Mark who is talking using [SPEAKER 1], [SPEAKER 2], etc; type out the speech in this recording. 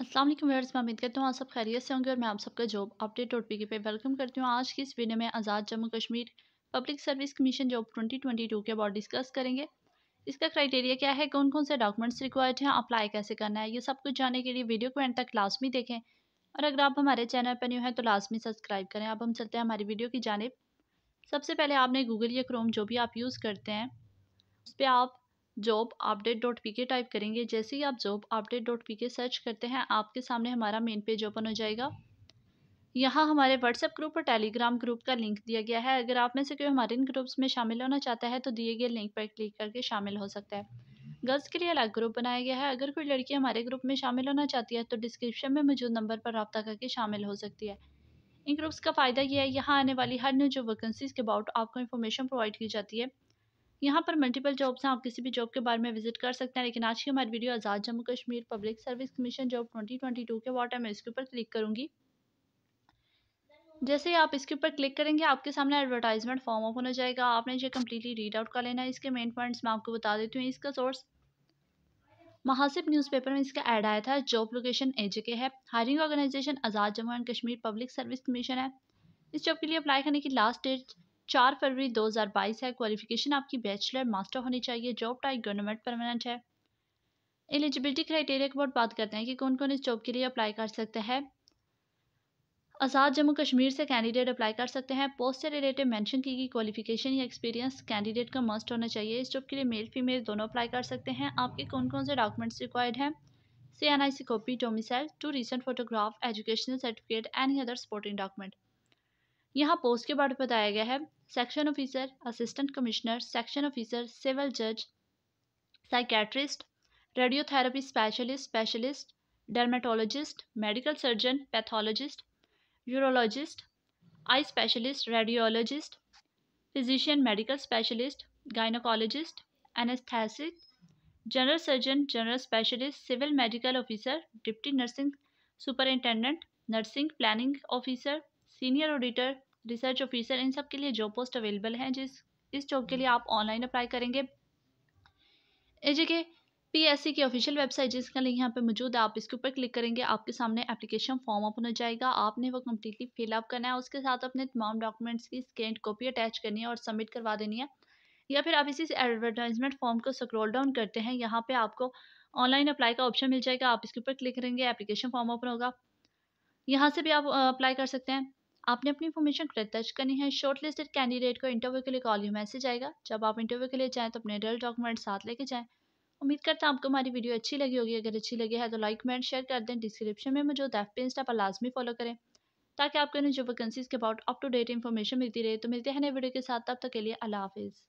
[SPEAKER 1] असलम व्यवर्स मैं उम्मीद करती हूँ आप सब खैरियत से होंगे और मैं आप सबका जॉब अपडेट और पी पे वेलकम करती हूँ आज की इस वीडियो में Azad Jammu Kashmir public service commission job 2022 के अबाउट डिस्कस करेंगे इसका क्राइटेरिया क्या है कौन कौन से डॉक्यूमेंट्स रिक्वायर्ड हैं अप्लाई कैसे करना है ये सब कुछ जानने के लिए वीडियो को एंड तक लाजमी देखें और अगर आप हमारे चैनल पर न्यू हैं तो लाजमी सब्सक्राइब करें अब हम चलते हैं हमारी वीडियो की जानब सबसे पहले आपने गूगल या क्रोम जो भी आप यूज़ करते हैं उस पर आप job update dot P K type करेंगे जैसे ही आप job update dot P K search करते हैं आपके सामने हमारा मेन पेज ओपन हो जाएगा यहाँ हमारे व्हाट्सएप ग्रुप और टेलीग्राम ग्रुप का लिंक दिया गया है अगर आप में से कोई हमारे इन ग्रुप्स में शामिल होना चाहता है तो दिए गए लिंक पर क्लिक करके शामिल हो सकता है गर्ल्स के लिए अलग ग्रुप बनाया गया है अगर कोई लड़की हमारे ग्रुप में शामिल होना चाहती है तो डिस्क्रिप्शन में मौजूद नंबर पर रबा करके शामिल हो सकती है इन ग्रुप्स का फ़ायदा यह है यहाँ आने वाली हर न्यू जो वैकेंसीज के अबाउट आपको इन्फॉर्मेशन प्रोवाइड की जाती है यहाँ पर मल्टीपल जॉब्स हैं आप किसी भी जॉब के बारे में विजिट कर सकते हैं लेकिन आज की हमारी video Azad Jammu Kashmir public service commission job 2022 के वॉट है मैं इसके ऊपर क्लिक करूँगी जैसे ही आप इसके ऊपर क्लिक करेंगे आपके सामने एडवर्टाइजमेंट फॉर्म ओपन हो जाएगा आपने इसे कम्प्लीटली रीड आउट कर लेना है इसके मेन पॉइंट्स मैं आपको बता देती हूँ इसका सोर्स महासिब न्यूज़पेपर में इसका ऐड आया था जॉब लोकेशन एजेके है hiring organisation Azad Jammu and Kashmir public service commission है इस जॉब के लिए अप्लाई करने की लास्ट डेट चार फरवरी 2022 है क्वालिफिकेशन आपकी बैचलर मास्टर होनी चाहिए जॉब टाइप गवर्नमेंट परमानेंट है एलिजिबिलिटी क्राइटेरिया के बाद बात करते हैं कि कौन कौन इस जॉब के लिए अप्लाई कर सकते हैं आज़ाद जम्मू कश्मीर से कैंडिडेट अप्लाई कर सकते हैं पोस्ट से रिलेटेड मेंशन की गई क्वालिफिकेशन या एक्सपीरियंस कैंडिडेट का मस्ट होना चाहिए इस जॉब के लिए मेल फीमेल दोनों अप्लाई कर सकते हैं आपके कौन कौन से डॉक्यूमेंट्स रिक्वायर्ड हैं C N I C copy domicile two recent photograph educational certificate any other supporting document यहाँ पोस्ट के बारे में बताया गया है section officer assistant commissioner section officer civil जज psychiatrist radiotherapy specialist specialist dermatologist medical surgeon pathologist urologist eye specialist radiologist physician medical specialist gynaecologist anaesthetic general surgeon general specialist civil medical officer deputy nursing superintendent nursing planning officer senior auditor research officer इन सब के लिए job post available है जिस इस job के हम्म। लिए आप online apply करेंगे एजे के पीएससी की ऑफिशियल वेबसाइट जिसका लिंक यहाँ पे मौजूद है आप इसके ऊपर क्लिक करेंगे आपके सामने एप्लीकेशन फॉर्म अप होना जाएगा आपने वो कम्प्लीटली फिलअप करना है उसके साथ अपने तमाम डॉक्यूमेंट्स की स्कैंड कॉपी अटैच करनी है और सबमिट करवा देनी है या फिर आप इसी एडवर्टाइजमेंट फॉर्म को स्क्रॉल डाउन करते हैं यहाँ पे आपको ऑनलाइन अप्लाई का ऑप्शन मिल जाएगा आप इसके ऊपर क्लिक करेंगे एप्लीकेशन फॉर्म ओपन होगा यहाँ से भी आप अप्लाई कर सकते हैं आपने अपनी इन्फॉर्मेशन दर्ज करनी है शॉर्ट लिस्टेड कैंडिडेट को इंटरव्यू के लिए कॉल यू मैसेज आएगा जब आप इंटरव्यू के लिए जाएँ तो अपने रियल डॉक्यूमेंट साथ लेके जाएँ उम्मीद करता हूँ आपको हमारी वीडियो अच्छी लगी होगी अगर अच्छी लगी है तो लाइक कमेंट शेयर कर दें डिस्क्रिप्शन में मौजूद एफ पे इंस्टा पर लाजमी फॉलो करें ताकि आपको जो वैकेंसीज के about up to date information मिलती रहे तो मिलते हैं नए वीडियो के साथ तब तक के लिए अला हाफिज़